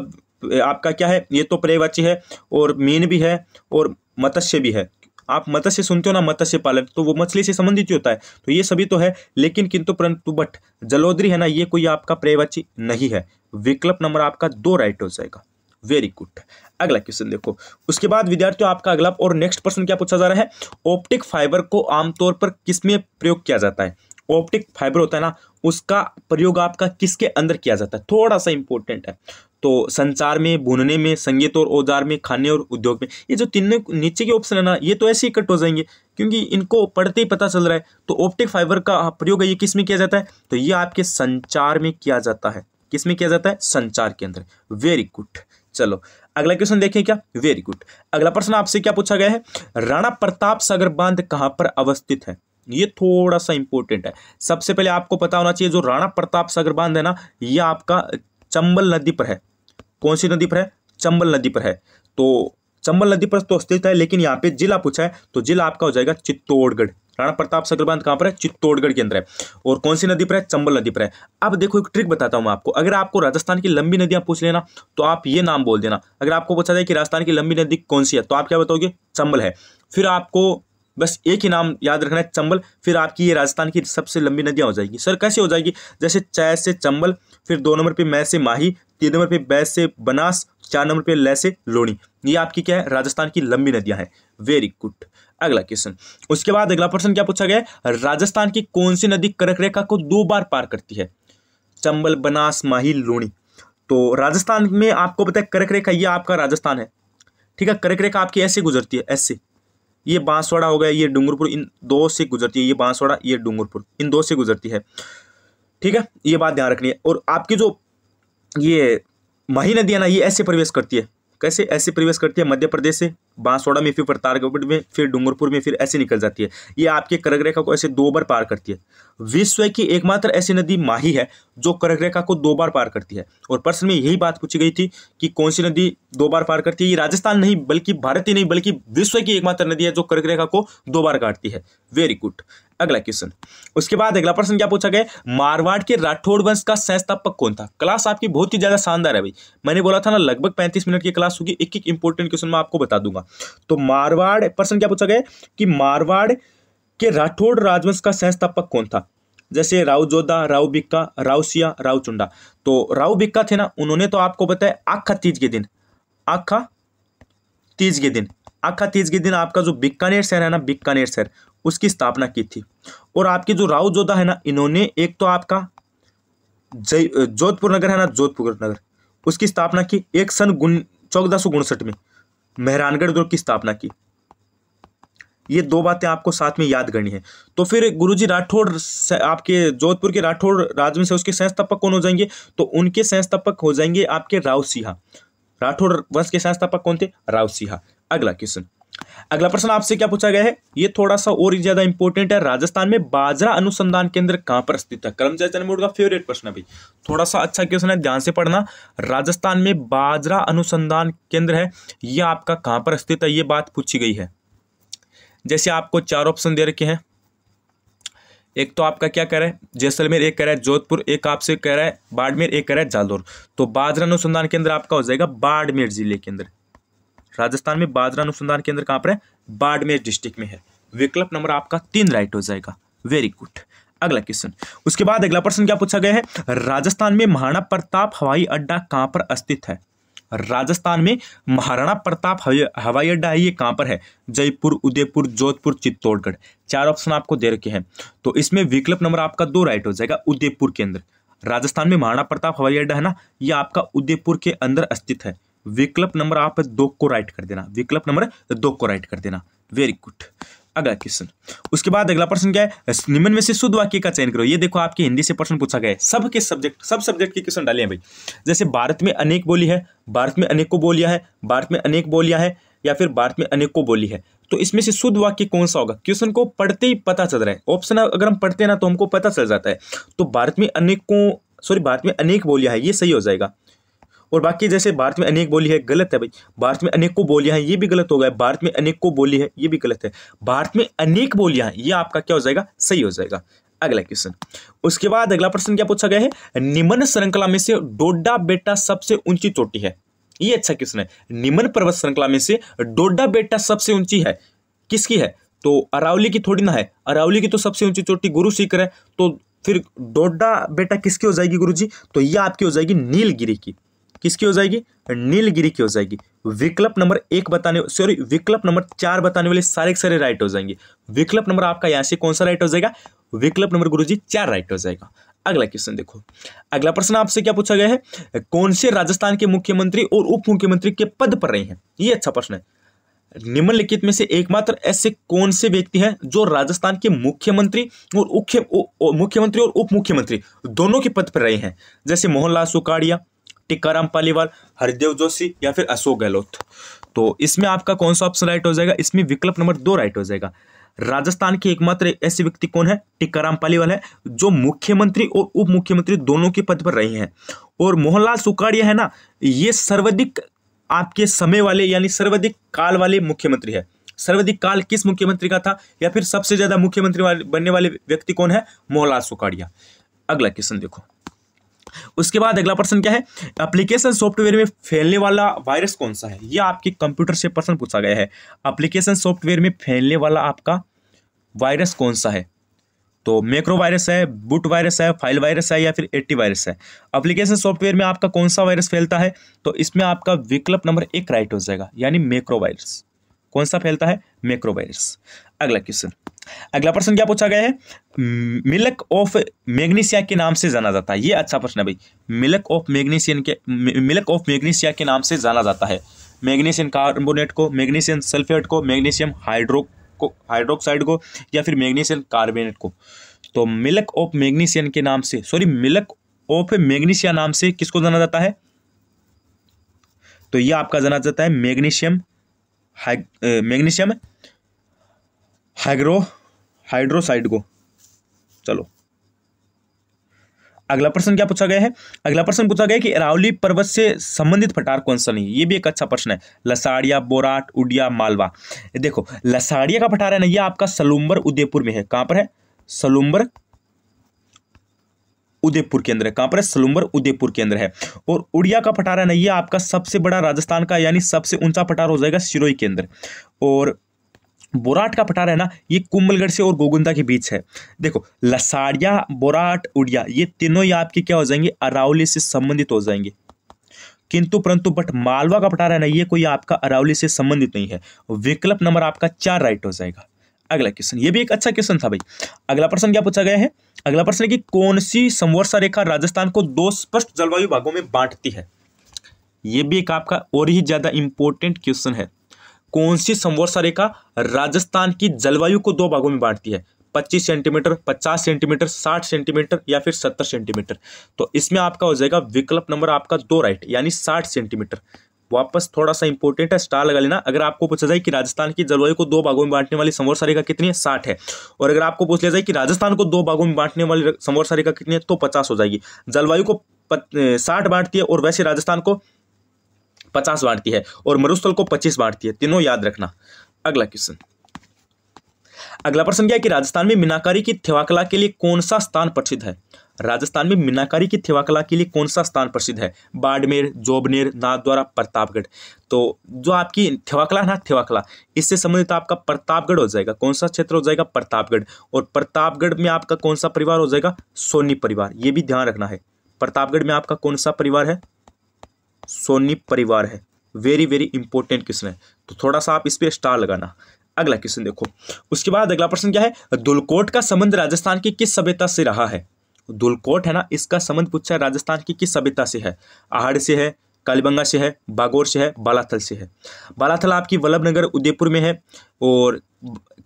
आपका क्या है ये तो पर्यायवाची है और मीन भी है और मत्स्य भी है आप मत्स्य सुनते हो ना मत्स्य पालन तो वो मछली से संबंधित होता है तो ये सभी तो है लेकिन किंतु परंतु बट जलोदरी है ना ये कोई आपका पर्यायवाची नहीं है विकल्प नंबर आपका दो राइट हो जाएगा वेरी गुड अगला क्वेश्चन देखो उसके बाद विद्यार्थियों आपका अगला और नेक्स्ट प्रश्न क्या पूछा जा रहा है ऑप्टिक फाइबर को आमतौर पर किसमें प्रयोग किया जाता है ऑप्टिक फाइबर होता है ना उसका प्रयोग आपका किसके अंदर किया जाता है थोड़ा सा इंपॉर्टेंट है तो संचार में बुनने में संगीत और औजार में खाने और उद्योग में ये जो तीनों नीचे के ऑप्शन है ना ये तो ऐसे ही कट हो जाएंगे क्योंकि इनको पढ़ते ही पता चल रहा है तो ऑप्टिक फाइबर का प्रयोग ये किस में किया जाता है तो ये आपके संचार में किया जाता है किस में किया जाता है संचार के अंदर वेरी गुड चलो अगला क्वेश्चन देखें क्या वेरी गुड अगला प्रश्न आपसे क्या पूछा गया है राणा प्रताप सागर बांध कहां पर अवस्थित है ये थोड़ा सा इंपॉर्टेंट है सबसे पहले आपको पता होना चाहिए जो राणा प्रताप सागर बांध है ना ये आपका चंबल नदी पर है कौन सी नदी पर है चंबल नदी पर है तो चंबल नदी पर तो स्थित है लेकिन यहाँ पे जिला पूछा है तो जिला आपका हो जाएगा चित्तौड़गढ़ राणा प्रताप सागर बांध कहाँ पर है चित्तौड़गढ़ के अंदर है और कौन सी नदी पर है चंबल नदी पर है अब देखो एक ट्रिक बताता हूँ मैं आपको अगर आपको राजस्थान की लंबी नदियाँ पूछ लेना तो आप ये नाम बोल देना अगर आपको पूछा जाए कि राजस्थान की लंबी नदी कौन सी है तो आप क्या बताओगे चंबल है फिर आपको बस एक ही नाम याद रखना है चंबल फिर आपकी ये राजस्थान की सबसे लंबी नदियाँ हो जाएगी सर कैसे हो जाएगी जैसे चय से चंबल फिर दो नंबर पे मै से माही तीन नंबर पे बैस से बनास चार नंबर पे लय से लोणी ये आपकी क्या है राजस्थान की लंबी नदियां हैं वेरी गुड अगला क्वेश्चन उसके बाद अगला प्रश्न क्या पूछा गया राजस्थान की कौन सी नदी करक रेखा को दो बार पार करती है चंबल बनास माही लोणी तो राजस्थान में आपको पता है करक रेखा ये आपका राजस्थान है ठीक है करक रेखा आपकी ऐसे गुजरती है ऐसे ये बांसवाड़ा हो गया ये डूंगरपुर इन दो से गुजरती है ये बांसवाड़ा ये डूंगरपुर इन दो से गुजरती है ठीक है ये बात ध्यान रखनी है और आपकी जो ये माही नदी है ना ये ऐसे प्रवेश करती है कैसे ऐसे प्रवेश करती है मध्य प्रदेश से बांसवाड़ा में फिर प्रतापगढ़ में फिर डूंगरपुर में फिर ऐसे निकल जाती है ये आपके करक रेखा को ऐसे दो बार पार करती है विश्व की एकमात्र ऐसी नदी माही है जो करक रेखा को दो बार पार करती है और प्रश्न में यही बात पूछी गई थी कि कौन सी नदी दो बार पार करती है ये राजस्थान नहीं बल्कि भारत ही नहीं बल्कि विश्व की एकमात्र नदी है जो कर्क रेखा को दो बार काटती है वेरी गुड अगला क्वेश्चन उसके बाद अगला प्रश्न क्या पूछा गया मारवाड़ के राठौड़ वंश का संस्थापक कौन था क्लास आपकी बहुत ही ज्यादा शानदार है भाई मैंने बोला था ना लगभग पैंतीस मिनट की क्लास होगी एक एक इंपॉर्टेंट क्वेश्चन मैं आपको बता दूंगा तो मारवाड़ प्रश्न क्या पूछा गया कि मारवाड़ के राठौड़ राजवंश का संस्थापक कौन था जैसे राव जोधा राव बिक्का राव सिया राव चुंडा तो राव बिक्का थे ना उन्होंने तो आपको बताया आखा तीज के दिन आखा तीज के दिन आखा तीज के दिन आपका जो बिक्कानेर शहर है ना बिक्कानेर शहर उसकी स्थापना की थी और आपके जो राव जोधा है ना इन्होंने एक तो आपका जय जोधपुर नगर है ना जोधपुर नगर उसकी स्थापना की एक सन गुन चौदह सौ उनसठ में मेहरानगढ़ दुर्ग की स्थापना की ये दो बातें आपको साथ में याद करनी है तो फिर गुरुजी राठौड़ आपके जोधपुर के राठौड़ राजवंश है उसके संस्थापक कौन हो जाएंगे तो उनके संस्थापक हो जाएंगे आपके राव सिहा राठौर वंश के संस्थापक कौन थे राव सिहा अगला क्वेश्चन अगला प्रश्न आपसे क्या पूछा गया है ये थोड़ा सा और ज्यादा इंपॉर्टेंट है राजस्थान में बाजरा अनुसंधान केंद्र कहां पर स्थित है करमचंद का फेवरेट प्रश्न है भाई थोड़ा सा अच्छा क्वेश्चन है ध्यान से पढ़ना राजस्थान में बाजरा अनुसंधान केंद्र है ये आपका कहां पर स्थित है ये बात पूछी गई है जैसे आपको चार ऑप्शन दे रखे हैं एक तो आपका क्या कह रहा है जैसलमेर एक कह रहा है जोधपुर एक आपसे कह रहा है बाड़मेर एक कह रहा है जालोर तो बाजरा अनुसंधान केंद्र आपका हो जाएगा बाड़मेर जिले के अंदर राजस्थान में बाजरा अनुसंधान केंद्र कहाँ पर है बाड़मेर डिस्ट्रिक्ट में है विकल्प नंबर आपका तीन राइट हो जाएगा वेरी गुड अगला क्वेश्चन उसके बाद अगला प्रश्न क्या पूछा गया है राजस्थान में महाराणा प्रताप हवाई अड्डा कहां पर स्थित है राजस्थान में महाराणा प्रताप हवाई अड्डा है ये कहाँ पर है जयपुर उदयपुर जोधपुर चित्तौड़गढ़ चार ऑप्शन आपको दे रखे हैं तो इसमें विकल्प नंबर आपका दो राइट हो जाएगा उदयपुर के अंदर राजस्थान में महाराणा प्रताप हवाई अड्डा है ना ये आपका उदयपुर के अंदर स्थित है विकल्प नंबर आप दो को राइट कर देना विकल्प नंबर दो को राइट कर देना वेरी गुड अगला क्वेश्चन उसके बाद अगला प्रश्न क्या है निम्न में से शुद्ध वाक्य का चयन करो ये देखो आपके हिंदी से प्रश्न पूछा गया है के सब्जेक्ट सब सब्जेक्ट के क्वेश्चन डाले हैं भाई जैसे भारत में अनेक बोली है भारत में अनेकों बोलियां है भारत में अनेक बोलियां है या फिर भारत में अनेकों बोली है तो इसमें से शुद्ध वाक्य कौन सा होगा क्वेश्चन को पढ़ते ही पता चल रहा है ऑप्शन अगर हम पढ़ते हैं ना तो हमको पता चल जाता है तो भारत में अनेकों सॉरी भारत में अनेक बोलियां है ये सही हो जाएगा और बाकी जैसे भारत में अनेक बोली है गलत है भाई भारत में अनेकों बोलियां हैं ये भी गलत हो गया भारत में अनेकों बोली है ये भी गलत है भारत में अनेक बोलियां हैं ये आपका क्या हो जाएगा सही हो जाएगा अगला क्वेश्चन उसके बाद अगला प्रश्न क्या पूछा गया है निम्न श्रृंखला में से डोडा बेटा सबसे ऊंची चोटी है ये अच्छा क्वेश्चन है निम्न पर्वत श्रृंखला में से डोडा बेटा सबसे ऊंची है किसकी है तो अरावली की थोड़ी ना है अरावली की तो सबसे ऊंची चोटी गुरु शिखर है तो फिर डोडा बेटा किसकी हो जाएगी गुरुजी तो ये आपकी हो जाएगी नीलगिरी की किसकी हो जाएगी नीलगिरी की हो जाएगी विकल्प नंबर एक बताने सॉरी विकल्प नंबर चार बताने वाले सारे के सारे राइट हो जाएंगे विकल्प नंबर आपका यहाँ से कौन सा राइट हो जाएगा विकल्प नंबर गुरु जी चार राइट हो जाएगा अगला क्वेश्चन देखो अगला प्रश्न आपसे क्या पूछा गया है कौन से राजस्थान के मुख्यमंत्री और उप मुख्यमंत्री के पद पर रहे हैं ये अच्छा प्रश्न है निम्नलिखित में से एकमात्र ऐसे कौन से व्यक्ति हैं जो राजस्थान के मुख्यमंत्री और मुख्यमंत्री और उप मुख्यमंत्री दोनों के पद पर रहे हैं जैसे मोहनलाल सुकाड़िया टिकाराम पालीवाल हरिदेव जोशी या फिर अशोक गहलोत तो इसमें आपका कौन सा ऑप्शन राइट हो जाएगा इसमें विकल्प नंबर दो राइट हो जाएगा राजस्थान के एकमात्र ऐसे व्यक्ति कौन है टिकाराम पालीवाल है जो मुख्यमंत्री और उप मुख्यमंत्री दोनों के पद पर रहे हैं और मोहनलाल सुखाड़िया है ना ये सर्वाधिक आपके समय वाले यानी सर्वाधिक काल वाले मुख्यमंत्री है सर्वाधिक काल किस मुख्यमंत्री का था या फिर सबसे ज्यादा मुख्यमंत्री बनने वाले व्यक्ति कौन है मोहनलाल सुखाड़िया अगला क्वेश्चन देखो उसके बाद अगला प्रश्न क्या है एप्लीकेशन सॉफ्टवेयर में फैलने वाला वायरस कौन सा है यह आपके कंप्यूटर से प्रश्न पूछा गया है एप्लीकेशन सॉफ्टवेयर में फैलने वाला आपका वायरस कौन सा है तो मैक्रो वायरस है बुट वायरस है फाइल वायरस है या फिर एट्टी वायरस है अप्लीकेशन सॉफ्टवेयर में आपका कौन सा वायरस फैलता है तो इसमें आपका विकल्प नंबर एक राइट हो जाएगा यानी मैक्रो वायरस कौन सा फैलता है मैक्रो वायरस अगला क्वेश्चन अगला प्रश्न क्या पूछा गया है मिलक ऑफ मैग्नीशिया के नाम से जाना जाता है ये अच्छा प्रश्न है भाई मिलक ऑफ मैग्नीशियन के मिलक ऑफ मैग्नीशिया के नाम से जाना जाता है मैग्नीशियम कार्बोनेट को मैग्नीशियम सल्फेट को मैग्नीशियम हाइड्रो को हाइड्रोक्साइड को या फिर मैग्नीशियम कार्बोनेट को तो मिलक ऑफ मैग्नीशियन के नाम से सॉरी मिलक ऑफ मैग्नीशिया नाम से किसको जाना जाता है तो ये आपका जाना जाता है मैग्नीशियम मैग्नीशियम हाइग्रो हाइड्रोसाइड को चलो अगला प्रश्न क्या पूछा गया है अगला प्रश्न पूछा गया कि अरावली पर्वत से संबंधित पठार कौन सा नहीं ये भी एक अच्छा प्रश्न है लसाड़िया बोराट उडिया मालवा देखो लसाड़िया का पठार है ना ये आपका सलुम्बर उदयपुर में है कहां पर है सलुम्बर उदयपुर के अंदर है कहां पर है सलुम्बर उदयपुर के अंदर है और उड़िया का पठार है ना ये आपका सबसे बड़ा राजस्थान का यानी सबसे ऊंचा पठार हो जाएगा सिरोई के अंदर और बोराट का पठार है ना ये कुंभलगढ़ से और गोगुंदा के बीच है देखो लसाड़िया बोराट उड़िया ये तीनों ही आपके क्या हो जाएंगे अरावली से संबंधित हो जाएंगे किंतु परंतु बट मालवा का पठार है ना ये कोई आपका अरावली से संबंधित नहीं है विकल्प नंबर आपका चार राइट हो जाएगा अगला क्वेश्चन ये भी एक अच्छा क्वेश्चन था भाई अगला प्रश्न क्या पूछा गया है अगला प्रश्न है कि कौन सी संवर्षा रेखा राजस्थान को दो स्पष्ट जलवायु भागों में बांटती है ये भी एक आपका और ही ज्यादा इंपॉर्टेंट क्वेश्चन है कौन सी संवर्षा रेखा राजस्थान की जलवायु को दो भागों में बांटती है 25 सेंटीमीटर 50 सेंटीमीटर 60 सेंटीमीटर या फिर 70 सेंटीमीटर तो इसमें आपका हो जाएगा विकल्प नंबर आपका दो राइट यानी 60 सेंटीमीटर वापस थोड़ा सा इंपॉर्टेंट है स्टार लगा लेना अगर आपको पूछा जाए कि राजस्थान की जलवायु को दो भागों में बांटने वाली संवर्षा रेखा कितनी है साठ है और अगर आपको पूछ लिया जाए कि राजस्थान को दो भागों में बांटने वाली संवर्षा रेखा कितनी है तो पचास हो जाएगी जलवायु को साठ बांटती है और वैसे राजस्थान को पचास बांटती है और मरुस्थल को पच्चीस बांटती है तीनों याद रखना अगला क्वेश्चन अगला प्रश्न क्या है कि राजस्थान में मीनाकारी की थेवाकला के लिए कौन सा स्थान प्रसिद्ध है राजस्थान में मीनाकारी की थेवाकला के लिए कौन सा स्थान प्रसिद्ध है बाड़मेर जोबनेर नाथद्वारा प्रतापगढ़ तो जो आपकी थेवाकला है ना थेवाकला इससे संबंधित आपका प्रतापगढ़ हो जाएगा कौन सा क्षेत्र हो जाएगा प्रतापगढ़ और प्रतापगढ़ में आपका कौन सा परिवार हो जाएगा सोनी परिवार ये भी ध्यान रखना है प्रतापगढ़ में आपका कौन सा परिवार है सोनी परिवार है वेरी वेरी इंपॉर्टेंट क्वेश्चन है तो थोड़ा सा आप इस पर स्टार लगाना अगला क्वेश्चन देखो उसके बाद अगला प्रश्न क्या है दुलकोट का संबंध राजस्थान की किस सभ्यता से रहा है दुलकोट है ना इसका संबंध पूछा है राजस्थान की किस सभ्यता से है आहड़ से है कालीबंगा से है बागोर से है बालाथल से है बालाथल आपकी वल्लभ नगर उदयपुर में है और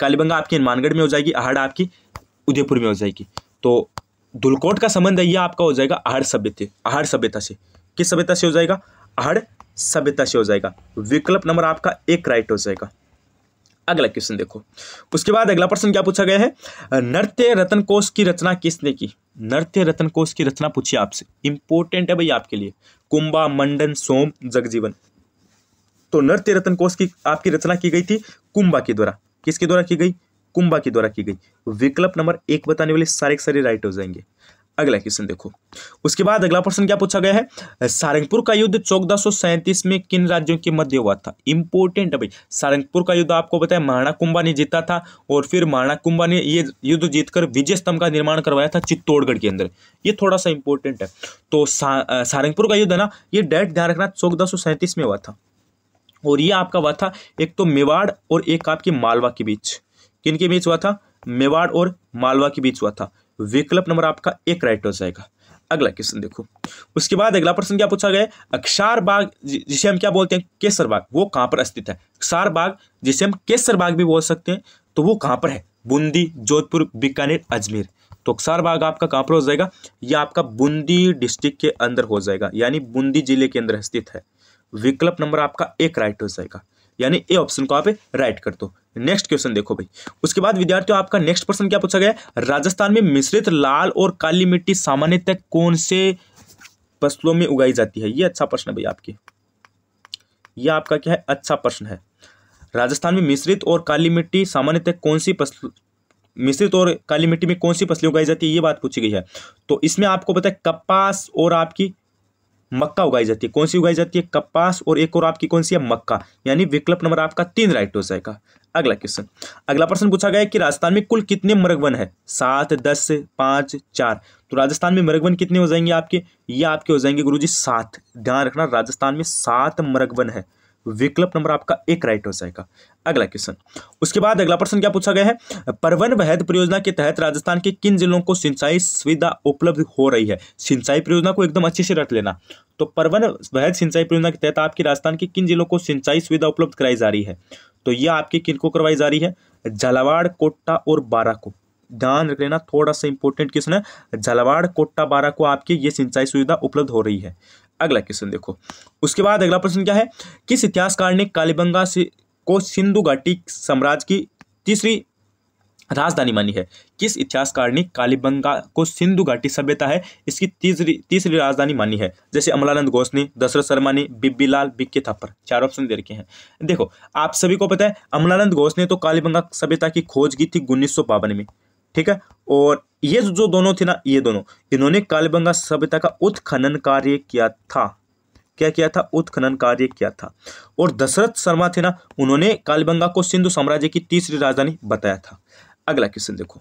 कालीबंगा आपकी हनुमानगढ़ में हो जाएगी आहड़ आपकी उदयपुर में हो जाएगी तो दुलकोट का संबंध है यह आपका हो जाएगा आहड़ सभ्यता आहड़ सभ्यता से किस सभ्यता से हो जाएगा अहड़ सभ्यता से हो जाएगा विकल्प नंबर आपका एक राइट हो जाएगा अगला क्वेश्चन देखो उसके बाद अगला प्रश्न क्या पूछा गया है नृत्य रतन कोष की रचना किसने की नृत्य रतन कोष की रचना पूछी आपसे इंपोर्टेंट है भाई आपके लिए कुंभा मंडन सोम जगजीवन तो नृत्य रतन कोष की आपकी रचना की गई थी कुंभा के द्वारा किसके द्वारा की गई कुंभा के द्वारा की गई विकल्प नंबर एक बताने वाले सारे सारे राइट हो जाएंगे अगला क्वेश्चन देखो उसके बाद अगला प्रश्न क्या पूछा गया है सारंगपुर का युद्ध चौदह में किन राज्यों के मध्य हुआ था इंपोर्टेंट है भाई सारंगपुर का युद्ध आपको बताया महाराणा कुंभा ने जीता था और फिर महाराणा कुंभा ने ये युद्ध जीतकर विजय स्तंभ का निर्माण करवाया था चित्तौड़गढ़ के अंदर ये थोड़ा सा इंपॉर्टेंट है तो सा, सारंगपुर का युद्ध है ना ये डेट ध्यान रखना चौदह में हुआ था और ये आपका हुआ था एक तो मेवाड़ और एक आपके मालवा के बीच किन के बीच हुआ था मेवाड़ और मालवा के बीच हुआ था विकल्प नंबर आपका एक राइट हो जाएगा अगला क्वेश्चन देखो उसके बाद अगला प्रश्न क्या पूछा गया अक्षार बाग जिसे हम क्या बोलते हैं केसर बाग वो कहां पर स्थित है अक्षार बाग जिसे हम केसर बाग भी बोल सकते हैं तो वो कहां पर है बूंदी जोधपुर बीकानेर अजमेर तो अक्षार बाग आपका कहां पर हो जाएगा यह आपका बूंदी डिस्ट्रिक्ट के अंदर हो जाएगा यानी बूंदी जिले के अंदर स्थित है विकल्प नंबर आपका एक राइट हो जाएगा यानी ए ऑप्शन को आप राइट कर दो नेक्स्ट क्वेश्चन देखो भाई उसके बाद विद्यार्थियों आपका नेक्स्ट प्रश्न क्या पूछा गया राजस्थान में मिश्रित लाल और काली मिट्टी सामान्यतः कौन से फसलों में उगाई जाती है ये अच्छा प्रश्न है भाई आपके ये आपका क्या है अच्छा प्रश्न है राजस्थान में मिश्रित और काली मिट्टी सामान्यतः कौन सी फसल मिश्रित और काली मिट्टी में कौन सी फसलें उगाई जाती है ये बात पूछी गई है तो इसमें आपको पता है कपास और आपकी मक्का उगाई जाती है कौन सी उगाई जाती है कपास और एक और आपकी कौन सी है मक्का यानी विकल्प नंबर आपका तीन राइट हो जाएगा अगला क्वेश्चन अगला प्रश्न पूछा गया कि राजस्थान में कुल कितने मृगवन है सात दस पाँच चार तो राजस्थान में मृगवन कितने हो जाएंगे आपके ये आपके हो जाएंगे गुरु जी सात ध्यान रखना राजस्थान में सात मृगवन है विकल्प नंबर आपका एक राइट हो जाएगा अगला क्वेश्चन उसके बाद अगला प्रश्न क्या पूछा गया है परवन वहद परियोजना के तहत राजस्थान के किन जिलों को सिंचाई सुविधा उपलब्ध हो रही है सिंचाई परियोजना को एकदम अच्छे से रख लेना तो परवन वहद सिंचाई परियोजना के तहत आपके राजस्थान के किन जिलों को सिंचाई सुविधा उपलब्ध कराई जा रही है तो यह आपके किन को करवाई जा रही है झालावाड़ कोटा और बारा को ध्यान रख लेना थोड़ा सा इंपोर्टेंट क्वेश्चन है झालावाड़ कोटा बारा को आपकी ये सिंचाई सुविधा उपलब्ध हो रही है अगला क्वेश्चन देखो उसके बाद अगला प्रश्न क्या है किस इतिहासकार ने कालीबंगा से को सिंधु घाटी साम्राज्य की तीसरी राजधानी मानी है किस इतिहासकार ने कालीबंगा को सिंधु घाटी सभ्यता है इसकी तीसरी तीसरी राजधानी मानी है जैसे अमलानंद घोष ने दशरथ शर्मा ने बिब्बी लाल बिक्के थप्पर चार ऑप्शन दे रखे हैं देखो आप सभी को पता है अमलानंद घोष ने तो कालीबंगा सभ्यता की खोज की थी उन्नीस में ठीक है और ये जो दोनों थे ना ये दोनों इन्होंने कालीबंगा सभ्यता का उत्खनन कार्य किया था क्या किया था उत्खनन कार्य किया था और दशरथ शर्मा थे ना उन्होंने कालीबंगा को सिंधु साम्राज्य की तीसरी राजधानी बताया था अगला क्वेश्चन देखो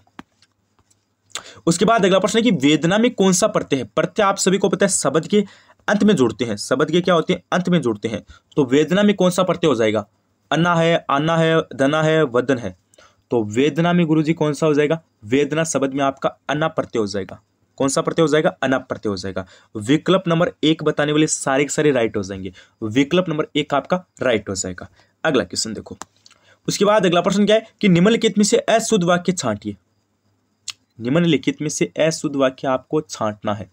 उसके बाद अगला प्रश्न है कि वेदना में कौन सा प्रत्यय है प्रत्यय आप सभी को पता है शब्द के अंत में जुड़ते हैं शब्द के क्या होते हैं अंत में जुड़ते हैं तो वेदना में कौन सा प्रत्यय हो जाएगा अन्ना है आना है धना है वदन है तो वेदना में गुरुजी कौन सा हो जाएगा वेदना शब्द में आपका अना प्रत्यय हो जाएगा कौन सा प्रत्यय हो जाएगा अना प्रत्यय हो जाएगा विकल्प नंबर एक बताने वाले सारे के सारे राइट हो जाएंगे विकल्प नंबर एक आपका राइट हो जाएगा अगला क्वेश्चन देखो उसके बाद अगला प्रश्न क्या है कि निम्नलिखित में से अशुद्ध वाक्य छांटिए निम्नलिखित में से अशुद्ध वाक्य आपको छांटना है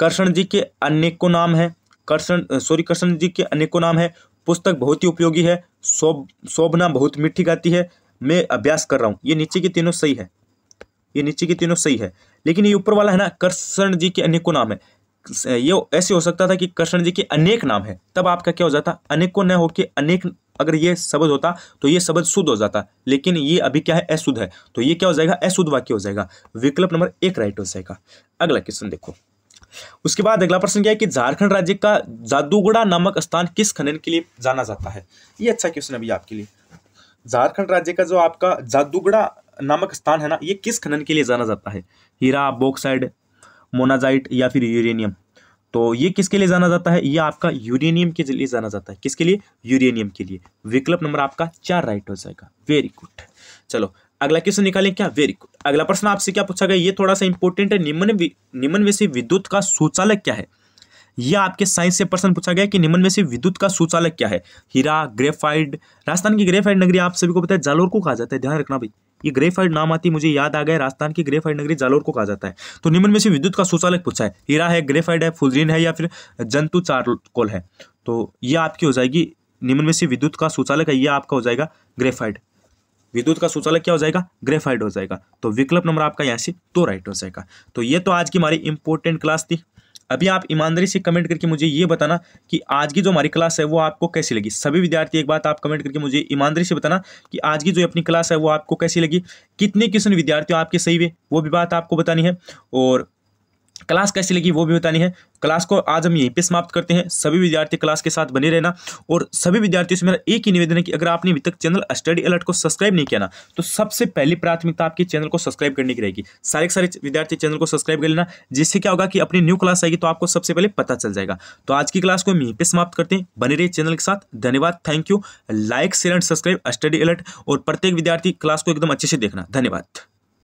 कर्षण जी के अनेकों नाम है कर्षण सॉरी कर्षण जी के अनेकों नाम है पुस्तक बहुत ही उपयोगी है शोभ शोभना बहुत मीठी गाती है मैं अभ्यास कर रहा हूँ ये नीचे की तीनों सही है ये नीचे की तीनों सही है लेकिन ये ऊपर वाला है ना कृष्ण जी के अनेकों नाम है ये ऐसे हो सकता था कि कृष्ण जी के अनेक नाम है तब आपका क्या हो जाता अनेकों न होकर अनेक अगर ये शब्द होता तो ये शब्द शुद्ध हो जाता लेकिन ये अभी क्या है अशुद्ध है तो ये क्या हो जाएगा अशुद्ध वाक्य हो जाएगा विकल्प नंबर एक राइट हो जाएगा अगला क्वेश्चन देखो उसके बाद अगला प्रश्न क्या है कि झारखंड राज्य का जादूगुड़ा नामक स्थान किस खनन के लिए जाना जाता है ये अच्छा क्वेश्चन अभी आपके लिए झारखंड राज्य का जो आपका जादुगड़ा नामक स्थान है ना ये किस खनन के लिए जाना जाता है हीरा बॉक्साइड मोनाजाइट या फिर यूरेनियम तो ये किसके लिए जाना जाता है ये आपका यूरेनियम के लिए जाना जाता है किसके लिए यूरेनियम के लिए विकल्प नंबर आपका चार राइट हो जाएगा वेरी गुड चलो अगला क्वेश्चन निकालें क्या वेरी गुड अगला प्रश्न आपसे क्या पूछा गया ये थोड़ा सा इंपॉर्टेंट है निम्न निम्न में से विद्युत का शौचालय क्या है यह आपके साइंस से प्रश्न पूछा गया कि निम्न में से विद्युत का सुचालक क्या है हीरा ग्रेफाइड राजस्थान की ग्रेफाइड नगरी आप सभी को पता है जालोर को कहा जाता है ध्यान रखना भाई ये ग्रेफाइड नाम आती मुझे याद आ गया राजस्थान की ग्रेफाइड नगरी जालोर को कहा जाता है तो निम्न में से विद्युत का सुचालक पूछा है हीरा है ग्रेफाइड है फुलरीन है या फिर जंतु चारकोल है तो ये आपकी हो जाएगी निम्न में से विद्युत का सुचालक है यह आपका हो जाएगा ग्रेफाइड विद्युत का सुचालक क्या हो जाएगा ग्रेफाइड हो जाएगा तो विकल्प नंबर आपका यहाँ से तो राइट हो जाएगा तो ये तो आज की हमारी इंपॉर्टेंट क्लास थी अभी आप ईमानदारी से कमेंट करके मुझे ये बताना कि आज की जो हमारी क्लास है वो आपको कैसी लगी सभी विद्यार्थी एक बात आप कमेंट करके मुझे ईमानदारी से बताना कि आज की जो अपनी क्लास है वो आपको कैसी लगी कितने क्वेश्चन विद्यार्थियों आपके सही हुए वो भी बात आपको बतानी है और क्लास कैसी लगी वो भी बतानी है क्लास को आज हम यहीं पे समाप्त करते हैं सभी विद्यार्थी क्लास के साथ बने रहना और सभी विद्यार्थियों से मेरा एक ही निवेदन है कि अगर आपने अभी तक चैनल स्टडी अलर्ट को सब्सक्राइब नहीं किया ना तो सबसे पहली प्राथमिकता आपके चैनल को सब्सक्राइब करने की रहेगी सारे के सारे विद्यार्थी चैनल को सब्सक्राइब कर लेना जिससे क्या होगा कि अपनी न्यू क्लास आएगी तो आपको सबसे पहले पता चल जाएगा तो आज की क्लास को हम यहीं पर समाप्त करते हैं बने रहिए चैनल के साथ धन्यवाद thank you like share and subscribe study alert और प्रत्येक विद्यार्थी क्लास को एकदम अच्छे से देखना धन्यवाद